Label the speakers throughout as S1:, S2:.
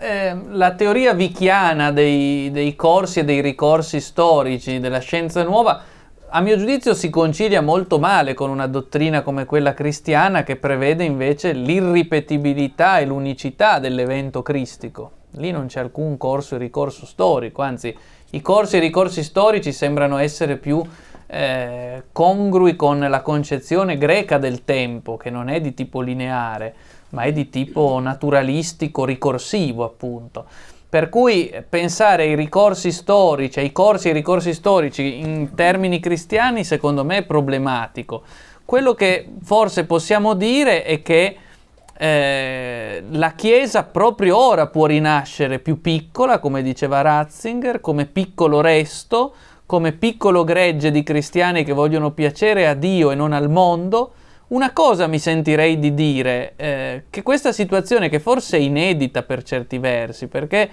S1: Ehm, la teoria vichiana dei, dei, corsi e dei ricorsi storici della scienza nuova, a mio giudizio, si concilia molto male con una dottrina come quella cristiana che prevede invece l'irripetibilità e l'unicità dell'evento cristico. Lì non c'è alcun corso e ricorso storico, anzi i corsi e i ricorsi storici sembrano essere più eh, congrui con la concezione greca del tempo, che non è di tipo lineare ma è di tipo naturalistico, ricorsivo appunto. Per cui pensare ai ricorsi storici, ai corsi e ai ricorsi storici in termini cristiani secondo me è problematico. Quello che forse possiamo dire è che eh, la Chiesa proprio ora può rinascere più piccola, come diceva Ratzinger, come piccolo resto, come piccolo gregge di cristiani che vogliono piacere a Dio e non al mondo, una cosa mi sentirei di dire, eh, che questa situazione che forse è inedita per certi versi, perché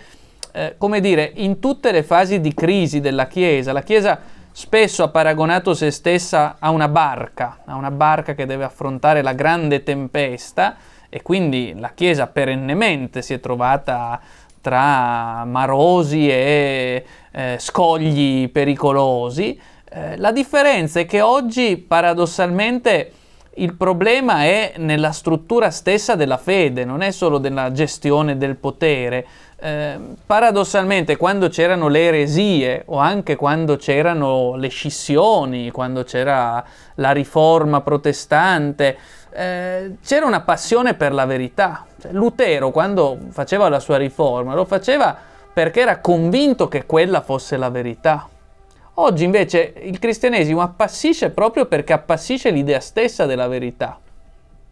S1: eh, come dire, in tutte le fasi di crisi della Chiesa, la Chiesa spesso ha paragonato se stessa a una barca, a una barca che deve affrontare la grande tempesta e quindi la Chiesa perennemente si è trovata tra marosi e eh, scogli pericolosi. Eh, la differenza è che oggi paradossalmente il problema è nella struttura stessa della fede, non è solo nella gestione del potere. Eh, paradossalmente, quando c'erano le eresie o anche quando c'erano le scissioni, quando c'era la riforma protestante, eh, c'era una passione per la verità. Lutero, quando faceva la sua riforma, lo faceva perché era convinto che quella fosse la verità. Oggi invece il cristianesimo appassisce proprio perché appassisce l'idea stessa della verità.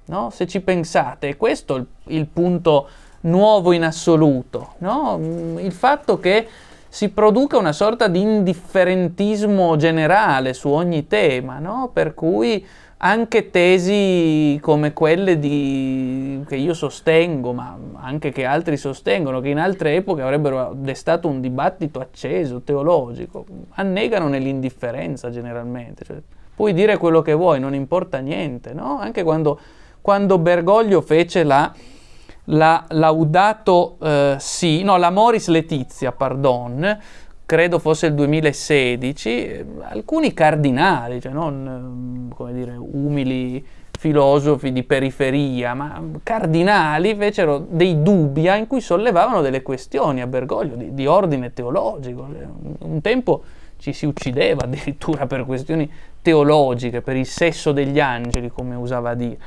S1: No? Se ci pensate, questo è il, il punto nuovo in assoluto, no? Mm, il fatto che si produca una sorta di indifferentismo generale su ogni tema, no? per cui anche tesi come quelle di, che io sostengo, ma anche che altri sostengono, che in altre epoche avrebbero destato un dibattito acceso, teologico, annegano nell'indifferenza generalmente. Cioè, puoi dire quello che vuoi, non importa niente, no? Anche quando, quando Bergoglio fece la, la laudato eh, sì, no, la Moris Letizia, pardon, credo fosse il 2016, eh, alcuni cardinali, cioè non ehm, come dire, umili filosofi di periferia, ma cardinali fecero dei dubbia in cui sollevavano delle questioni a Bergoglio di, di ordine teologico. Un tempo ci si uccideva addirittura per questioni teologiche, per il sesso degli angeli, come usava a dire.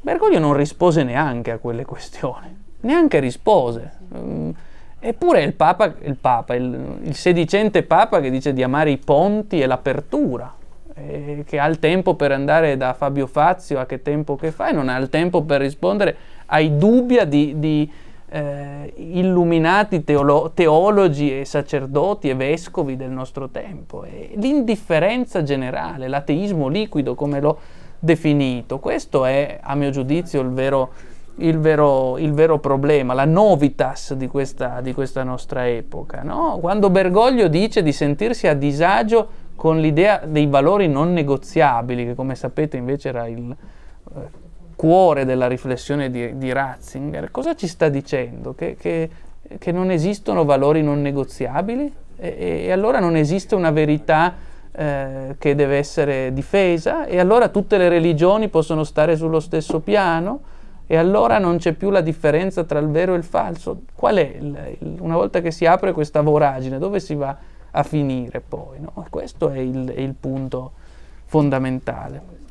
S1: Bergoglio non rispose neanche a quelle questioni, neanche rispose. Mm, eppure il Papa, il, Papa il, il sedicente Papa che dice di amare i ponti e l'apertura, eh, che ha il tempo per andare da Fabio Fazio a che tempo che e non ha il tempo per rispondere ai dubbi di, di eh, illuminati teolo- teologi e sacerdoti e vescovi del nostro tempo. E l'indifferenza generale, l'ateismo liquido come l'ho definito, questo è a mio giudizio il vero, il vero, il vero problema, la novitas di questa, di questa nostra epoca. No? Quando Bergoglio dice di sentirsi a disagio con l'idea dei valori non negoziabili, che come sapete invece era il eh, cuore della riflessione di, di, Ratzinger, cosa ci sta dicendo? Che, che, che non esistono valori non negoziabili e, e allora non esiste una verità eh, che deve essere difesa e allora tutte le religioni possono stare sullo stesso piano e allora non c'è più la differenza tra il vero e il falso. Qual è, il, il, una volta che si apre questa voragine, dove si va? a finire poi. No? Questo è il, è il punto fondamentale.